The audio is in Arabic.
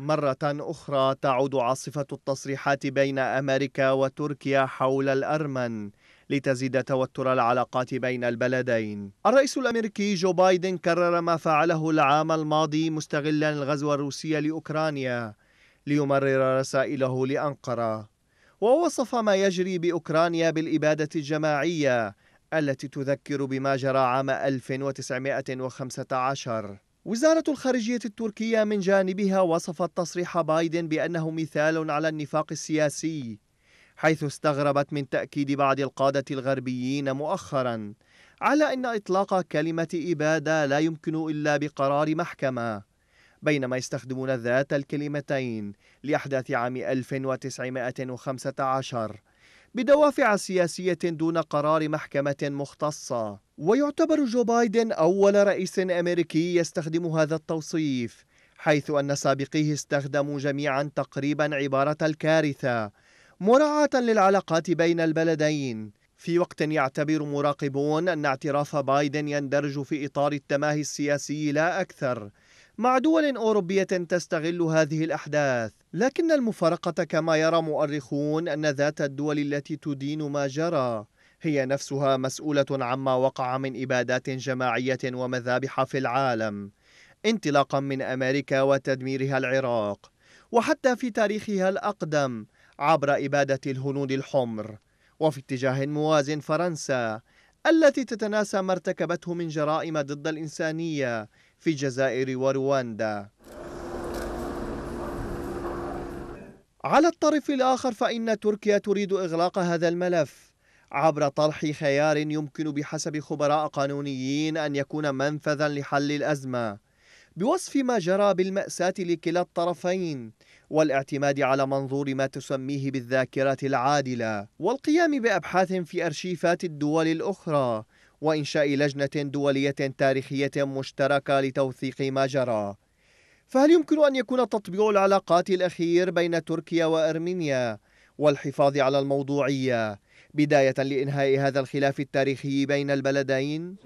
مرة أخرى تعود عاصفة التصريحات بين أمريكا وتركيا حول الأرمن لتزيد توتر العلاقات بين البلدين. الرئيس الامريكي جو بايدن كرر ما فعله العام الماضي مستغلا الغزو الروسي لاوكرانيا ليمرر رسائله لانقره. ووصف ما يجري باوكرانيا بالاباده الجماعيه التي تذكر بما جرى عام 1915. وزارة الخارجية التركية من جانبها وصفت تصريح بايدن بأنه مثال على النفاق السياسي حيث استغربت من تأكيد بعض القادة الغربيين مؤخرا على أن إطلاق كلمة إبادة لا يمكن إلا بقرار محكمة بينما يستخدمون ذات الكلمتين لأحداث عام 1915 بدوافع سياسية دون قرار محكمة مختصة ويعتبر جو بايدن أول رئيس أمريكي يستخدم هذا التوصيف حيث أن سابقيه استخدموا جميعا تقريبا عبارة الكارثة مراعاة للعلاقات بين البلدين في وقت يعتبر مراقبون أن اعتراف بايدن يندرج في إطار التماهي السياسي لا أكثر مع دول أوروبية تستغل هذه الأحداث لكن المفارقة كما يرى مؤرخون أن ذات الدول التي تدين ما جرى هي نفسها مسؤولة عما وقع من إبادات جماعية ومذابح في العالم انطلاقا من أمريكا وتدميرها العراق وحتى في تاريخها الأقدم عبر إبادة الهنود الحمر وفي اتجاه موازٍ فرنسا التي تتناسى ما ارتكبته من جرائم ضد الإنسانية في الجزائر ورواندا على الطرف الآخر فإن تركيا تريد إغلاق هذا الملف عبر طرح خيار يمكن بحسب خبراء قانونيين أن يكون منفذا لحل الأزمة بوصف ما جرى بالمأساة لكلا الطرفين والاعتماد على منظور ما تسميه بالذاكرة العادلة والقيام بأبحاث في أرشيفات الدول الأخرى وإنشاء لجنة دولية تاريخية مشتركة لتوثيق ما جرى فهل يمكن أن يكون تطبيع العلاقات الأخير بين تركيا وأرمينيا والحفاظ على الموضوعية بداية لإنهاء هذا الخلاف التاريخي بين البلدين؟